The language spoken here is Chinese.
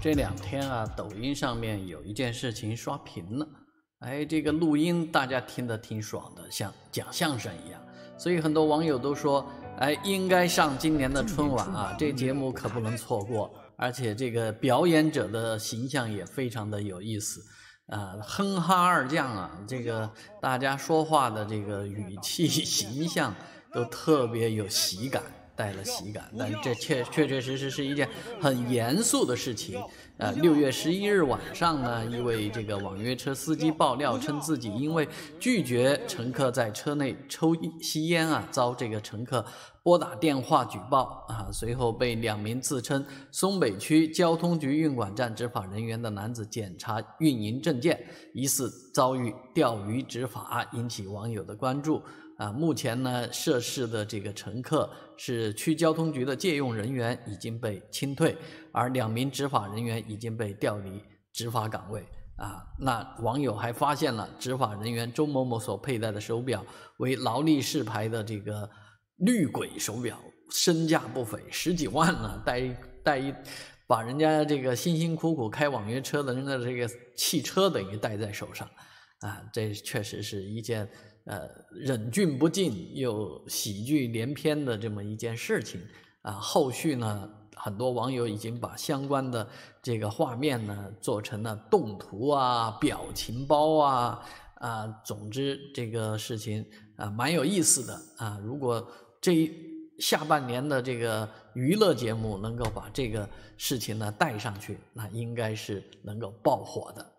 这两天啊，抖音上面有一件事情刷屏了，哎，这个录音大家听得挺爽的，像讲相声一样，所以很多网友都说，哎，应该上今年的春晚啊，这节目可不能错过，而且这个表演者的形象也非常的有意思，啊，哼哈二将啊，这个大家说话的这个语气形象都特别有喜感。带了喜感，但这确确确实实是一件很严肃的事情。呃，六月十一日晚上呢，一位这个网约车司机爆料称，自己因为拒绝乘客在车内抽吸烟啊，遭这个乘客。拨打电话举报啊，随后被两名自称松北区交通局运管站执法人员的男子检查运营证件，疑似遭遇钓鱼执法，引起网友的关注啊。目前呢，涉事的这个乘客是区交通局的借用人员，已经被清退，而两名执法人员已经被调离执法岗位啊。那网友还发现了执法人员周某某所佩戴的手表为劳力士牌的这个。绿鬼手表身价不菲，十几万呢，戴一戴一，把人家这个辛辛苦苦开网约车的人的这个汽车等于戴在手上，啊，这确实是一件呃忍俊不禁又喜剧连篇的这么一件事情啊。后续呢，很多网友已经把相关的这个画面呢做成了动图啊、表情包啊啊，总之这个事情啊蛮有意思的啊。如果这下半年的这个娱乐节目，能够把这个事情呢带上去，那应该是能够爆火的。